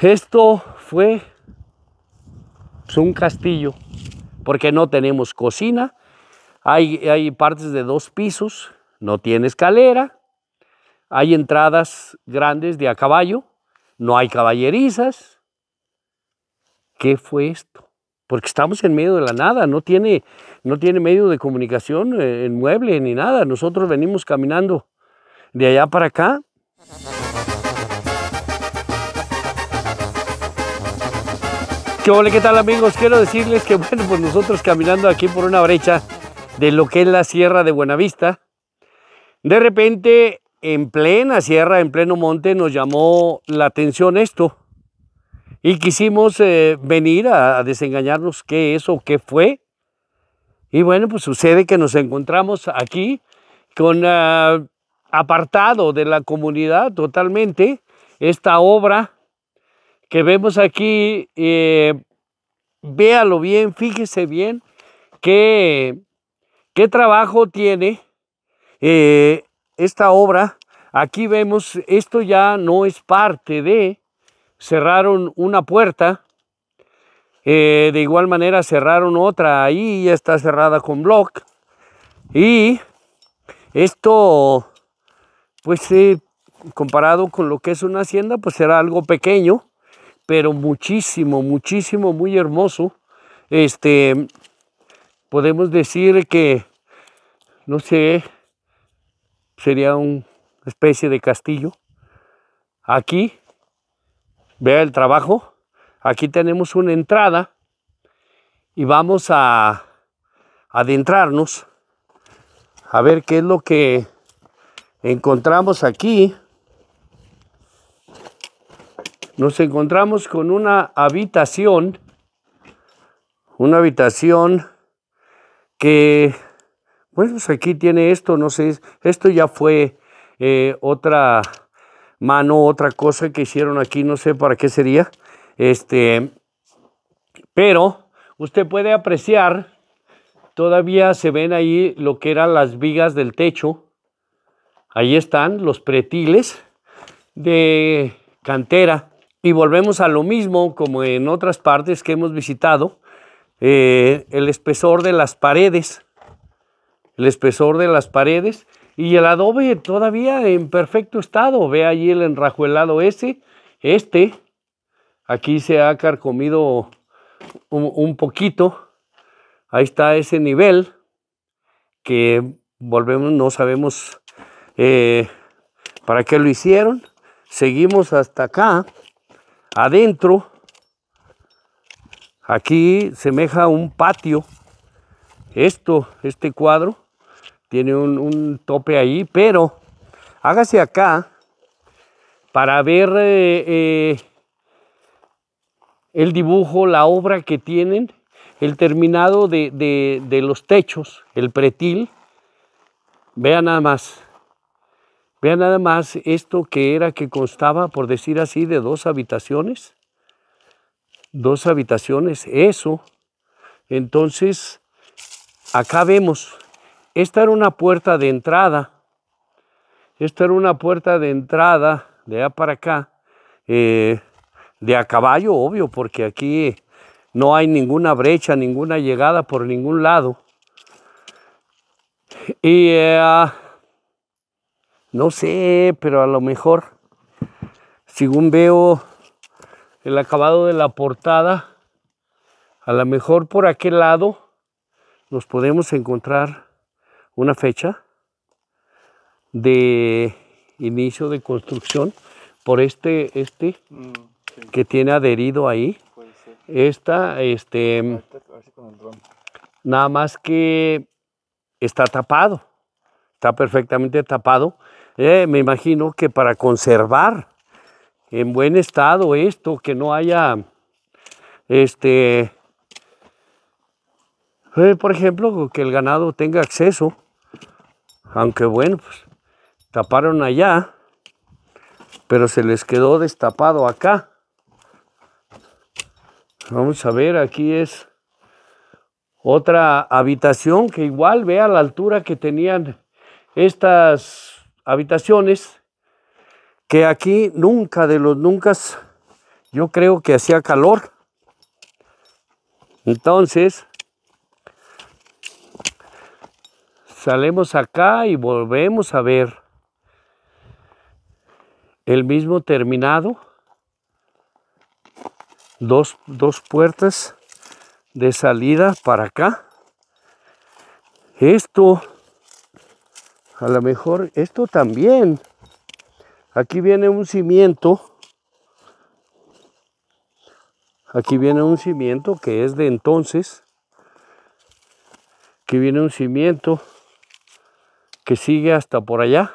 Esto fue un castillo, porque no tenemos cocina, hay, partes de dos pisos, no tiene escalera, hay entradas grandes de a caballo, no hay caballerizas. ¿Qué fue esto? Porque estamos en medio de la nada, no tiene, no tiene medio de comunicación eh, en mueble ni nada. Nosotros venimos caminando de allá para acá yo ¿Qué tal amigos? Quiero decirles que bueno, pues nosotros caminando aquí por una brecha de lo que es la Sierra de Buenavista, de repente en plena sierra, en pleno monte, nos llamó la atención esto y quisimos eh, venir a, desengañarnos qué es o qué fue. Y bueno, pues sucede que nos encontramos aquí con ah, apartado de la comunidad totalmente esta obra que vemos aquí, eh, véalo bien, fíjese bien qué, qué trabajo tiene eh, esta obra. Aquí vemos, esto ya no es parte de, cerraron una puerta, eh, de igual manera cerraron otra ahí, ya está cerrada con block. Y esto, pues comparado con lo que es una hacienda, pues será algo pequeño pero muchísimo, muchísimo, muy hermoso. Este, podemos decir que, no sé, sería una especie de castillo. Aquí, vea el trabajo, aquí tenemos una entrada y vamos a adentrarnos a ver qué es lo que encontramos aquí nos encontramos con una habitación, una habitación que, bueno, pues aquí tiene esto, no sé, esto ya fue eh, otra mano, otra cosa que hicieron aquí, no sé para qué sería, este, pero usted puede apreciar, todavía se ven ahí lo que eran las vigas del techo, ahí están los pretiles de cantera, y volvemos a lo mismo como en otras partes que hemos visitado, eh, el espesor de las paredes, el espesor de las paredes y el adobe todavía en perfecto estado. Ve allí el enrajuelado ese, este, aquí se ha carcomido un, poquito, ahí está ese nivel que volvemos, no sabemos eh, para qué lo hicieron. Seguimos hasta acá. Adentro, aquí semeja un patio. Esto, este cuadro, tiene un, tope ahí, pero hágase acá para ver eh, eh, el dibujo, la obra que tienen, el terminado de, de, de los techos, el pretil. Vean nada más. Vean nada más esto que era que constaba, por decir así, de dos habitaciones. Dos habitaciones, eso. Entonces, acá vemos, esta era una puerta de entrada. Esta era una puerta de entrada de allá para acá, eh, de a caballo, obvio, porque aquí no hay ninguna brecha, ninguna llegada por ningún lado. Y eh, no sé, pero a lo mejor, según veo el acabado de la portada, a lo mejor por aquel lado nos podemos encontrar una fecha de inicio de construcción por este, este mm, que tiene adherido ahí. Esta, este, mm, nada más que está tapado, está perfectamente tapado eh, me imagino que para conservar en buen estado esto, que no haya, este, eh, por ejemplo, que el ganado tenga acceso, aunque bueno, pues, taparon allá, pero se les quedó destapado acá. Vamos a ver, aquí es otra habitación que igual vea la altura que tenían estas habitaciones, que aquí nunca de los nunca, yo creo que hacía calor. Entonces, salemos acá y volvemos a ver el mismo terminado, dos, dos puertas de salida para acá. Esto a lo mejor esto también. Aquí viene un cimiento. Aquí viene un cimiento que es de entonces. Aquí viene un cimiento que sigue hasta por allá.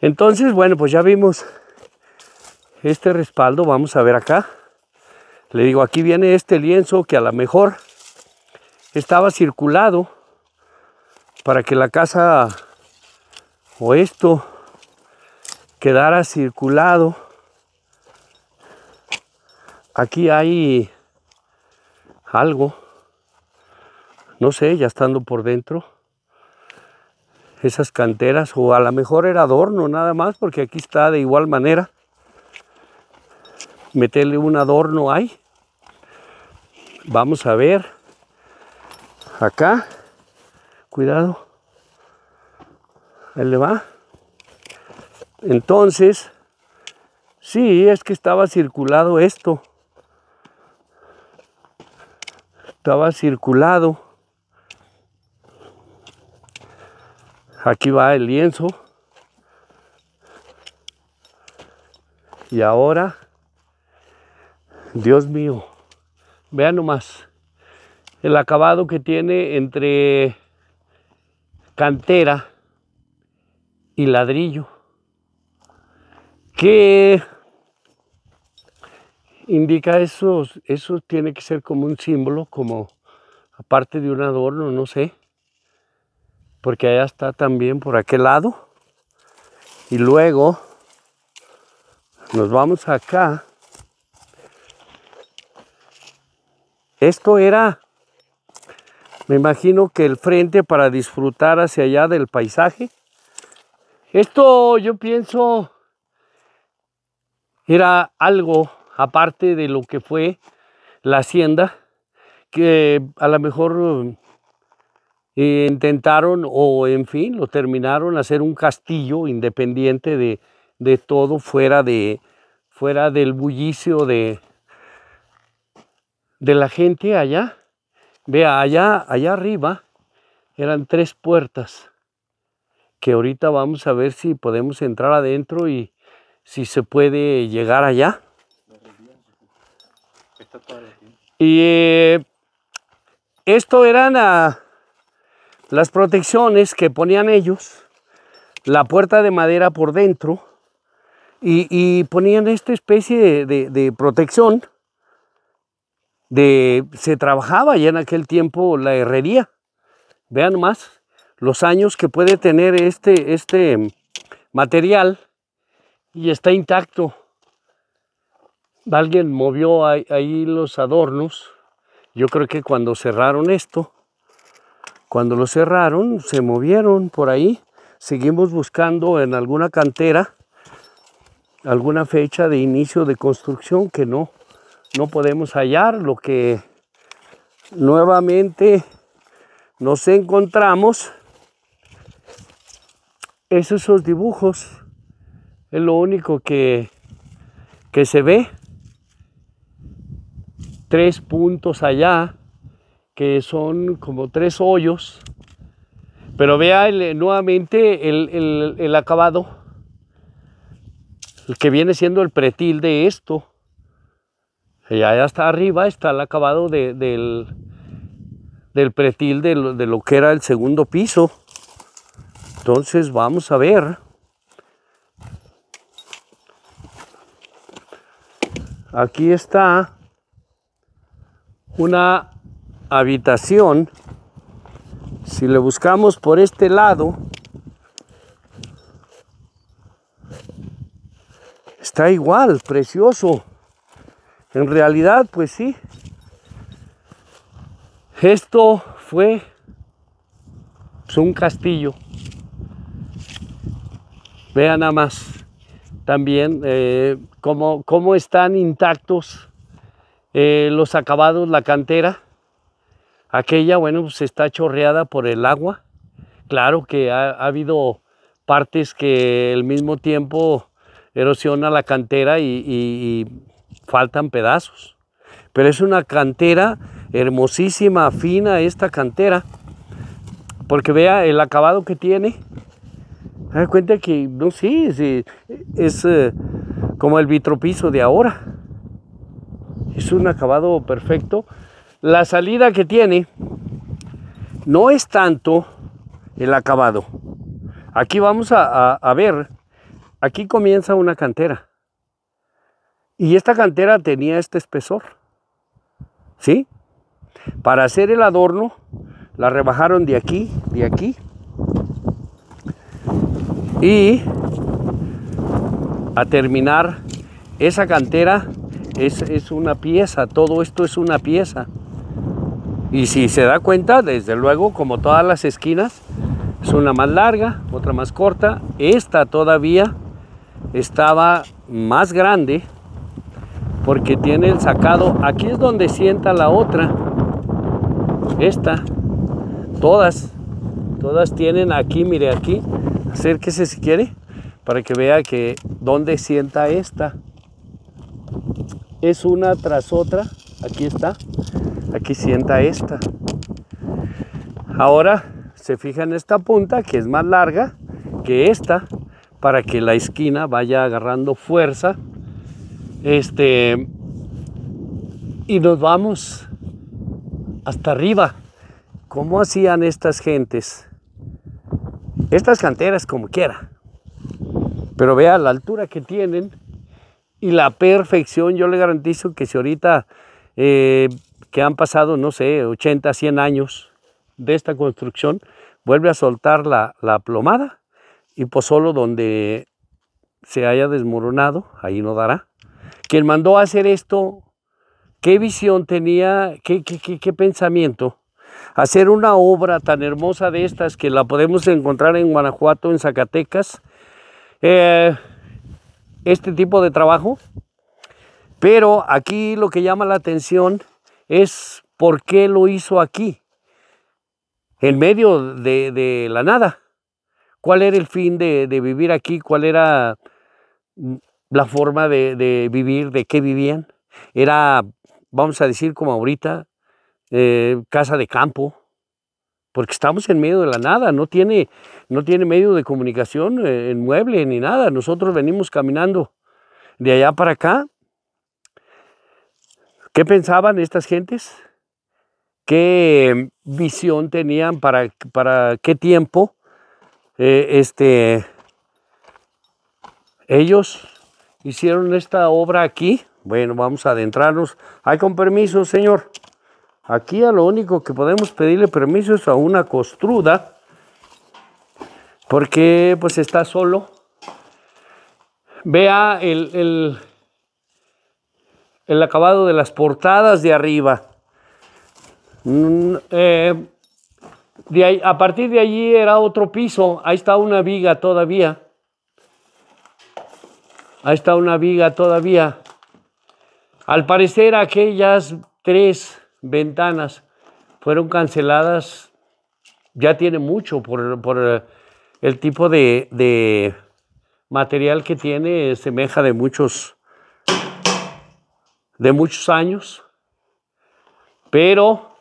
Entonces, bueno, pues ya vimos este respaldo. Vamos a ver acá. Le digo, aquí viene este lienzo que a lo mejor estaba circulado para que la casa o esto quedara circulado, aquí hay algo, no sé, ya estando por dentro, esas canteras, o a lo mejor era adorno nada más, porque aquí está de igual manera, meterle un adorno ahí, vamos a ver, acá, cuidado, Ahí le va. Entonces, sí, es que estaba circulado esto. Estaba circulado. Aquí va el lienzo. Y ahora, Dios mío, vean nomás el acabado que tiene entre cantera y ladrillo, que indica eso, eso tiene que ser como un símbolo, como aparte de un adorno, no sé, porque allá está también por aquel lado. Y luego nos vamos acá. Esto era, me imagino que el frente para disfrutar hacia allá del paisaje. Esto yo pienso era algo aparte de lo que fue la hacienda, que a lo mejor eh, intentaron o en fin, lo terminaron hacer un castillo independiente de, de todo fuera, de, fuera del bullicio de, de la gente allá. Vea, allá, allá arriba eran tres puertas que ahorita vamos a ver si podemos entrar adentro y si se puede llegar allá. Y eh, esto eran ah, las protecciones que ponían ellos, la puerta de madera por dentro, y, ponían esta especie de, de protección. De, se trabajaba ya en aquel tiempo la herrería. Vean más los años que puede tener este, este mm, material y está intacto. Alguien movió ahí, los adornos. Yo creo que cuando cerraron esto, cuando lo cerraron, se movieron por ahí. Seguimos buscando en alguna cantera alguna fecha de inicio de construcción que no, no podemos hallar. Lo que nuevamente nos encontramos esos dibujos, es lo único que, que se ve. Tres puntos allá, que son como tres hoyos. Pero vea eh, nuevamente el, acabado, el que viene siendo el pretil de esto. Y allá hasta arriba está el acabado del, del pretil de lo que era el segundo piso. Entonces vamos a ver. Aquí está una habitación. Si le buscamos por este lado, está igual, precioso. En realidad, pues sí. Esto fue pues, un castillo. Vean nada más también eh, cómo, están intactos eh, los acabados, la cantera. Aquella, bueno, se pues está chorreada por el agua. Claro que ha, habido partes que al mismo tiempo erosiona la cantera y, y faltan pedazos. Pero es una cantera hermosísima, fina esta cantera. Porque vea el acabado que tiene, cuenta que, no sí, es, eh, eh, como el vitropiso de ahora. Es un acabado perfecto. La salida que tiene no es tanto el acabado. Aquí vamos a, a ver, aquí comienza una cantera. Y esta cantera tenía este espesor. ¿Sí? Para hacer el adorno, la rebajaron de aquí, de aquí, y a terminar esa cantera es, es, una pieza, todo esto es una pieza. Y si se da cuenta, desde luego, como todas las esquinas, es una más larga, otra más corta. Esta todavía estaba más grande porque tiene el sacado. Aquí es donde sienta la otra. Esta. Todas. Todas tienen aquí, mire aquí acérquese si quiere para que vea que dónde sienta esta. Es una tras otra. Aquí está. Aquí sienta esta. Ahora se fija en esta punta que es más larga que esta para que la esquina vaya agarrando fuerza. Este y nos vamos hasta arriba. ¿Cómo hacían estas gentes? Estas canteras como quiera. Pero vea la altura que tienen y la perfección. Yo le garantizo que si ahorita eh, que han pasado, no sé, 80, 100 años de esta construcción, vuelve a soltar la, plomada y pues solo donde se haya desmoronado, ahí no dará. Quien mandó a hacer esto, qué visión tenía, qué, qué, qué pensamiento hacer una obra tan hermosa de estas que la podemos encontrar en Guanajuato, en Zacatecas, eh, este tipo de trabajo. Pero aquí lo que llama la atención es por qué lo hizo aquí, en medio de, la nada. ¿Cuál era el fin de, vivir aquí? ¿Cuál era la forma de, de vivir? ¿De qué vivían? Era, vamos a decir como ahorita, eh, casa de campo, porque estamos en medio de la nada, no tiene, no tiene medio de comunicación eh, en mueble ni nada. Nosotros venimos caminando de allá para acá. ¿Qué pensaban estas gentes? ¿Qué visión tenían para, para qué tiempo? Eh, este, ellos hicieron esta obra aquí. Bueno, vamos a adentrarnos. Hay con permiso, señor. Aquí a lo único que podemos pedirle permiso es a una costruda, porque pues está solo. Vea el, el, acabado de las portadas de arriba. Mm, eh, de a partir de allí era otro piso, ahí está una viga todavía. Ahí está una viga todavía. Al parecer aquellas tres ventanas fueron canceladas ya tiene mucho por, eh, el tipo de, de, material que tiene, eh, semeja de muchos, de muchos años. Pero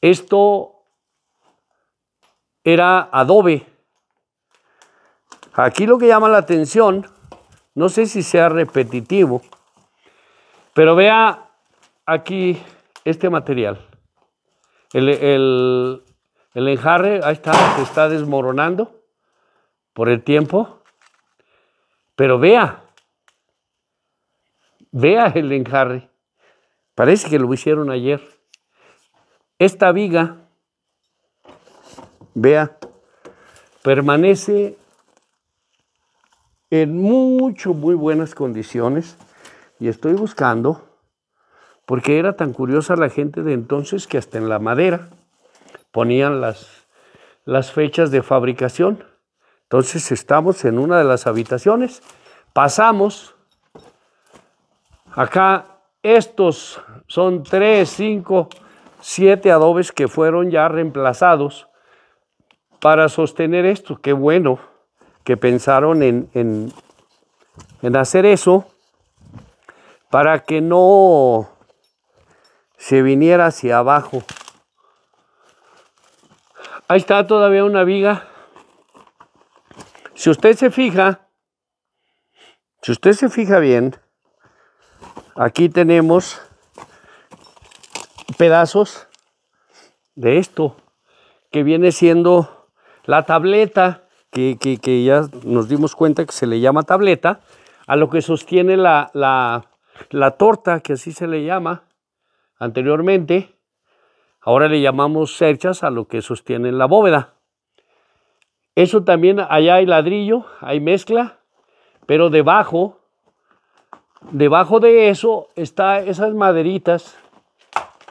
esto era adobe. Aquí lo que llama la atención, no sé si sea repetitivo, pero vea aquí este material. El, el, enjarre, ahí está, se está desmoronando por el tiempo. Pero vea, vea el enjarre. Parece que lo hicieron ayer. Esta viga, vea, permanece en mucho, muy buenas condiciones y estoy buscando porque era tan curiosa la gente de entonces que hasta en la madera ponían las, las fechas de fabricación. Entonces estamos en una de las habitaciones, pasamos, acá estos son tres, cinco, siete adobes que fueron ya reemplazados para sostener esto. Qué bueno que pensaron en, en hacer eso para que no se viniera hacia abajo. Ahí está todavía una viga. Si usted se fija, si usted se fija bien, aquí tenemos pedazos de esto, que viene siendo la tableta, que, que, ya nos dimos cuenta que se le llama tableta, a lo que sostiene la, la, la torta, que así se le llama, anteriormente. Ahora le llamamos cerchas a lo que sostiene la bóveda. Eso también, allá hay ladrillo, hay mezcla, pero debajo, debajo de eso están esas maderitas,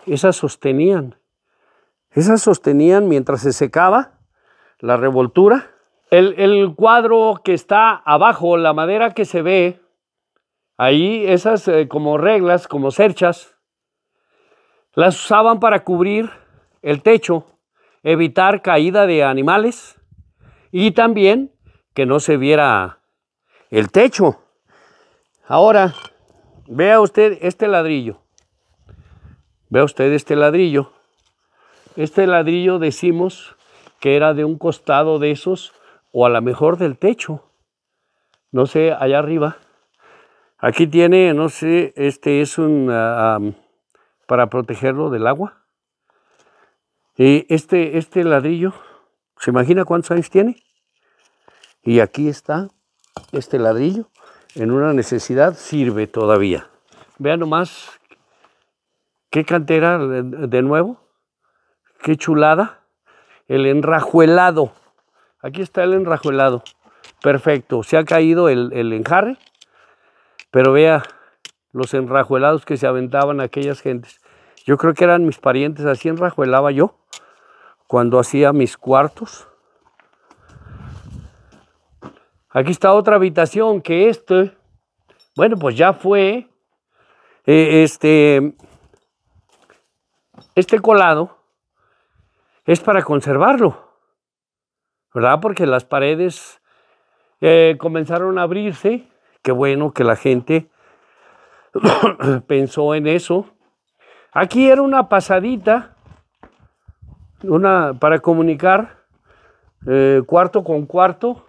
esas sostenían. Esas sostenían mientras se secaba la revoltura. El, cuadro que está abajo, la madera que se ve, ahí esas eh, como reglas, como cerchas, las usaban para cubrir el techo, evitar caída de animales y también que no se viera el techo. Ahora, vea usted este ladrillo. Vea usted este ladrillo. Este ladrillo decimos que era de un costado de esos o a lo mejor del techo. No sé, allá arriba. Aquí tiene, no sé, este es un... Ah, para protegerlo del agua. Y este, este ladrillo, ¿se imagina cuántos años tiene? Y aquí está este ladrillo, en una necesidad sirve todavía. Vean nomás qué cantera de nuevo, qué chulada, el enrajuelado. Aquí está el enrajuelado, perfecto, se ha caído el, el enjarre, pero vea los enrajuelados que se aventaban aquellas gentes. Yo creo que eran mis parientes, así enrajuelaba yo cuando hacía mis cuartos. Aquí está otra habitación que este, bueno, pues ya fue eh, este, este colado es para conservarlo, ¿verdad? Porque las paredes eh, comenzaron a abrirse. Qué bueno que la gente pensó en eso. Aquí era una pasadita una, para comunicar eh, cuarto con cuarto.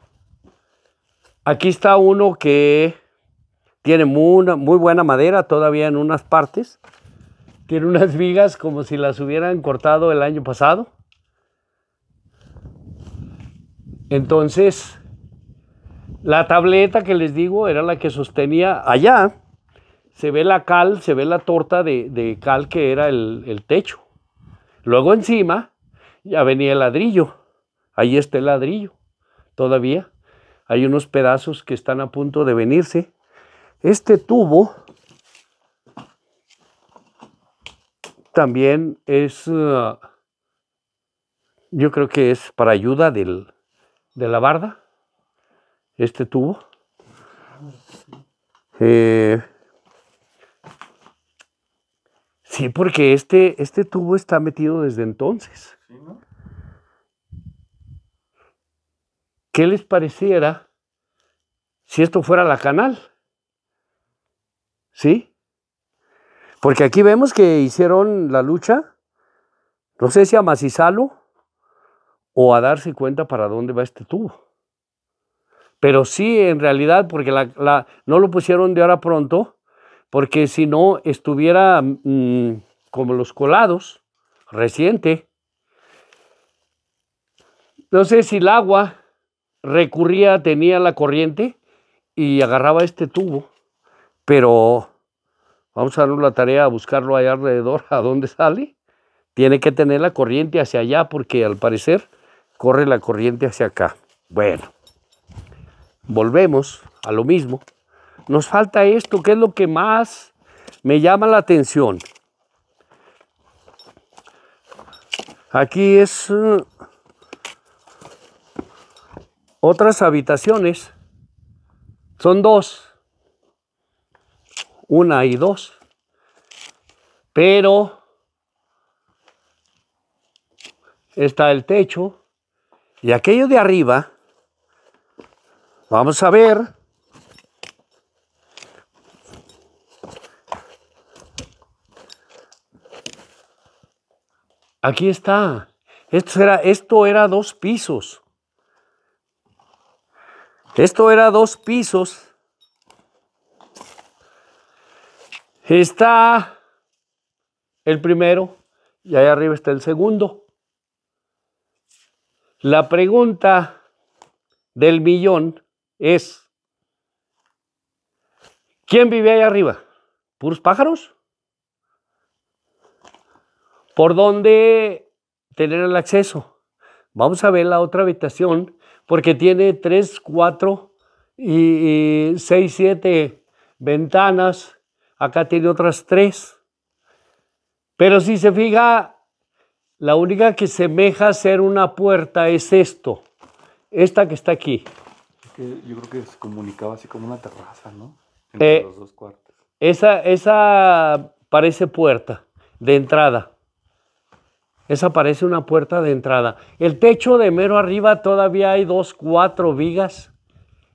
Aquí está uno que tiene muy buena madera todavía en unas partes. Tiene unas vigas como si las hubieran cortado el año pasado. Entonces, la tableta que les digo era la que sostenía allá se ve la cal, se ve la torta de, cal que era el, techo. Luego encima ya venía el ladrillo. Ahí está el ladrillo. Todavía hay unos pedazos que están a punto de venirse. Este tubo también es, uh, yo creo que es para ayuda de la barda. Este tubo. Eh, Sí, porque este, este tubo está metido desde entonces. ¿Qué les pareciera si esto fuera la canal? ¿Sí? Porque aquí vemos que hicieron la lucha, no sé si a macizarlo o a darse cuenta para dónde va este tubo. Pero sí, en realidad, porque no lo pusieron de ahora pronto, porque si no estuviera mm, como los colados, reciente. No sé si el agua recurría, tenía la corriente y agarraba este tubo, pero vamos a darnos la tarea a buscarlo allá alrededor, a dónde sale. Tiene que tener la corriente hacia allá porque al parecer corre la corriente hacia acá. Bueno, volvemos a lo mismo. Nos falta esto, que es lo que más me llama la atención. Aquí es eh, otras habitaciones. Son dos. Una y dos. Pero está el techo. Y aquello de arriba, vamos a ver. Aquí está. Esto era, esto era dos pisos. Esto era dos pisos. Está el primero y ahí arriba está el segundo. La pregunta del millón es, ¿quién vive ahí arriba? ¿Puros pájaros? ¿Por dónde tener el acceso? Vamos a ver la otra habitación porque tiene tres, cuatro y, seis, siete ventanas. Acá tiene otras tres. Pero si se fija, la única que semeja ser una puerta es esto. Esta que está aquí. Yo creo que se comunicaba así como una terraza, ¿no? Entre eh, los dos cuartos. Esa, esa parece puerta de entrada. Esa parece una puerta de entrada. El techo de mero arriba todavía hay dos, cuatro vigas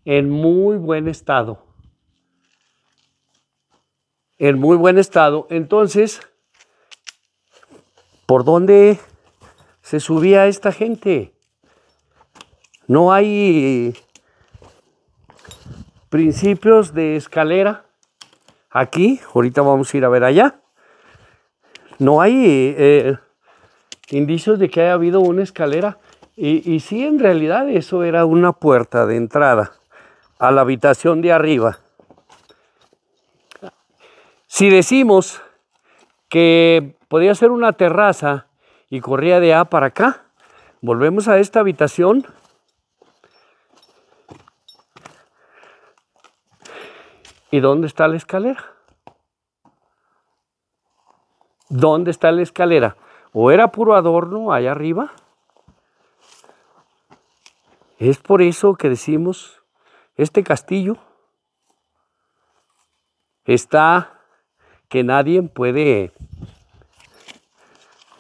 en muy buen estado. En muy buen estado. Entonces, ¿por dónde se subía esta gente? No hay principios de escalera aquí. Ahorita vamos a ir a ver allá. No hay... Eh, indicios de que haya habido una escalera. Y, si sí, en realidad eso era una puerta de entrada a la habitación de arriba. Si decimos que podía ser una terraza y corría de A para acá, volvemos a esta habitación. ¿Y dónde está la escalera? ¿Dónde está la escalera? o era puro adorno allá arriba. Es por eso que decimos, este castillo está que nadie puede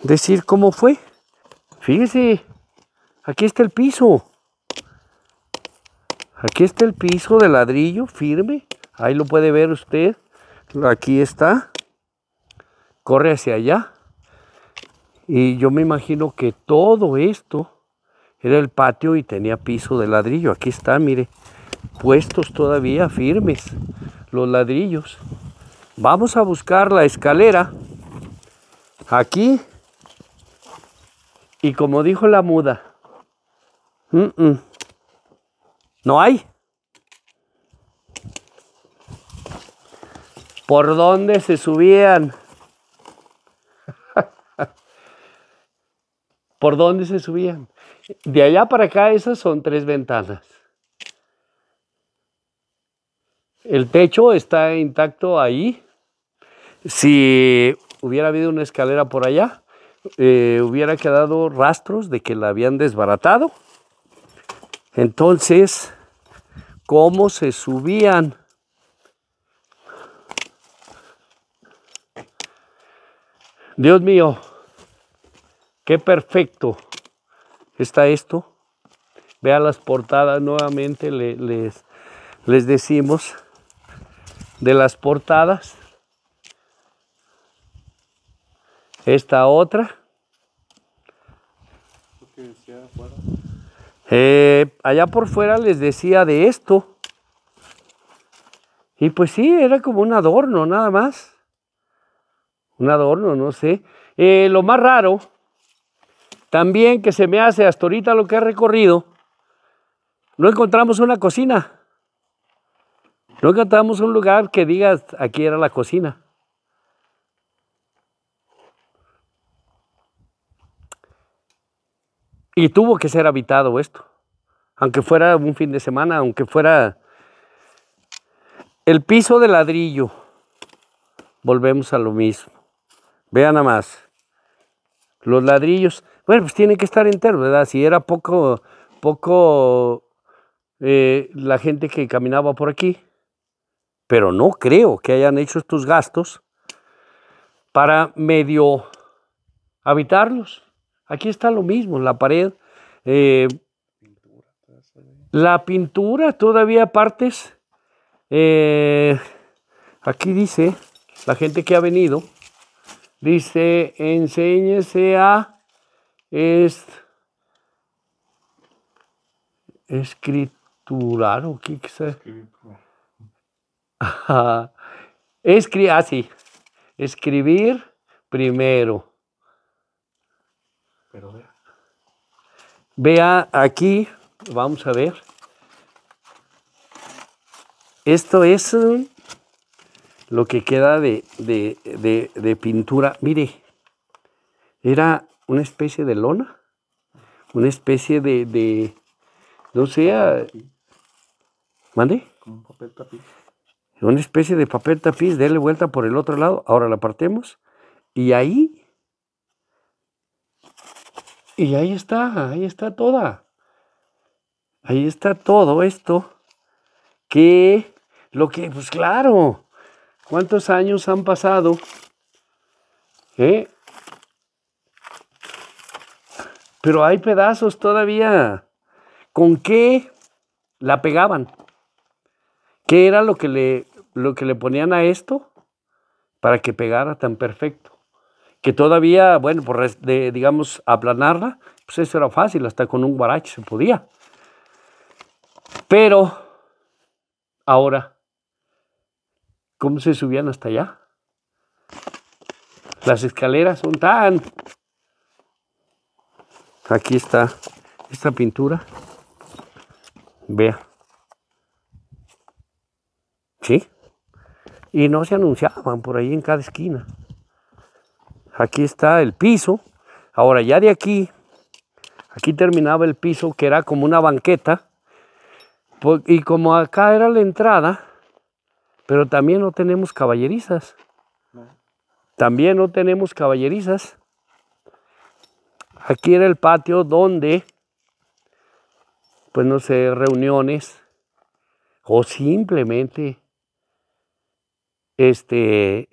decir cómo fue. Fíjese, aquí está el piso. Aquí está el piso de ladrillo firme. Ahí lo puede ver usted. Aquí está. Corre hacia allá. Y yo me imagino que todo esto era el patio y tenía piso de ladrillo. Aquí está, mire, puestos todavía firmes los ladrillos. Vamos a buscar la escalera aquí. Y como dijo la muda, no hay. ¿Por dónde se subían? por dónde se subían. De allá para acá esas son tres ventanas. El techo está intacto ahí. Si hubiera habido una escalera por allá, eh, hubiera quedado rastros de que la habían desbaratado. Entonces, ¿cómo se subían? Dios mío, Qué perfecto está esto. Vea las portadas nuevamente, les, les decimos de las portadas. Esta otra. Eh, allá por fuera les decía de esto. Y pues sí, era como un adorno nada más. Un adorno, no sé. Eh, lo más raro también que se me hace hasta ahorita lo que he recorrido, no encontramos una cocina. No encontramos un lugar que digas, aquí era la cocina. Y tuvo que ser habitado esto, aunque fuera un fin de semana, aunque fuera el piso de ladrillo. Volvemos a lo mismo. Vean nada más. Los ladrillos bueno, pues tiene que estar entero, ¿verdad? Si era poco, poco eh, la gente que caminaba por aquí, pero no creo que hayan hecho estos gastos para medio habitarlos. Aquí está lo mismo, la pared, eh, la pintura, todavía partes. Eh, aquí dice, la gente que ha venido, dice, enséñese a es escriturar o qué que sea. Escri así. Ah, Escribir primero. Pero... Vea aquí, vamos a ver. Esto es mm, lo que queda de, de, de, de pintura. Mire, era una especie de lona, una especie de, no sé, ¿mande? papel tapiz. Una especie de papel tapiz, déle vuelta por el otro lado, ahora la partemos y ahí, y ahí está, ahí está toda, ahí está todo esto que lo que, pues claro, ¿cuántos años han pasado? ¿Eh? Pero hay pedazos todavía. ¿Con qué la pegaban? ¿Qué era lo que le, lo que le ponían a esto para que pegara tan perfecto? Que todavía, bueno, por de, digamos, aplanarla, pues eso era fácil, hasta con un guarache se podía. Pero, ahora, ¿cómo se subían hasta allá? Las escaleras son tan Aquí está esta pintura. Vea. ¿Sí? Y no se anunciaban por ahí en cada esquina. Aquí está el piso. Ahora ya de aquí, aquí terminaba el piso que era como una banqueta. Y como acá era la entrada, pero también no tenemos caballerizas. También no tenemos caballerizas. Aquí era el patio donde, pues no sé, reuniones o simplemente este,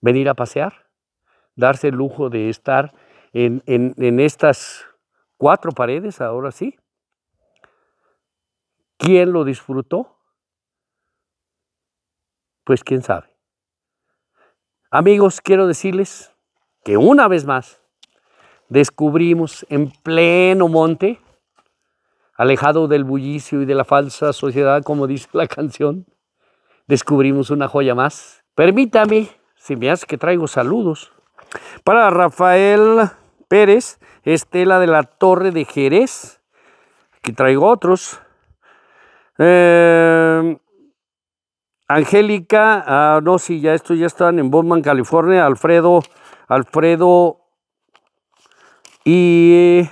venir a pasear, darse el lujo de estar en, en estas cuatro paredes, ahora sí. ¿Quién lo disfrutó? Pues quién sabe. Amigos, quiero decirles que una vez más, descubrimos en pleno monte, alejado del bullicio y de la falsa sociedad, como dice la canción, descubrimos una joya más. Permítame, si me hace que traigo saludos, para Rafael Pérez, Estela de la Torre de Jerez, que traigo otros. Em, Angélica, ah, no, sí, ya estos ya están en Bowman, California. Alfredo, Alfredo y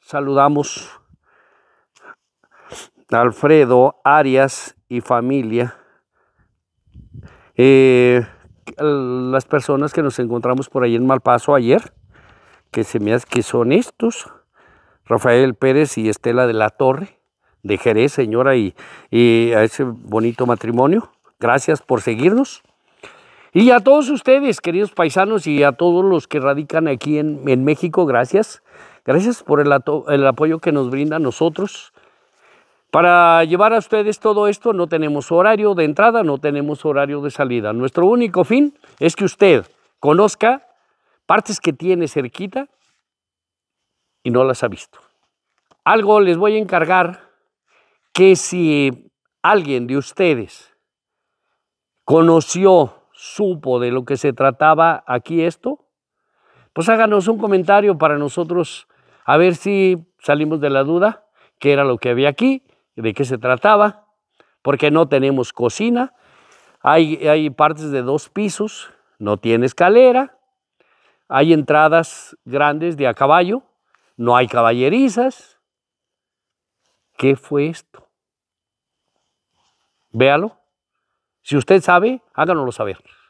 saludamos a Alfredo Arias y familia. Eh, las personas que nos encontramos por ahí en Malpaso ayer, que se me que son estos, Rafael Pérez y Estela de la Torre, de Jerez, señora, y a ese bonito matrimonio. Gracias por seguirnos. Y a todos ustedes, queridos paisanos, y a todos los que radican aquí en, México, gracias. Gracias por el, el apoyo que nos brinda a nosotros. Para llevar a ustedes todo esto no tenemos horario de entrada, no tenemos horario de salida. Nuestro único fin es que usted conozca partes que tiene cerquita y no las ha visto. Algo les voy a encargar que si alguien de ustedes conoció supo de lo que se trataba aquí esto? Pues háganos un comentario para nosotros a ver si salimos de la duda, qué era lo que había aquí, de qué se trataba, porque no tenemos cocina, hay, hay partes de dos pisos, no tiene escalera, hay entradas grandes de a caballo, no hay caballerizas. ¿Qué fue esto? Véalo. Si usted sabe, lo sabía.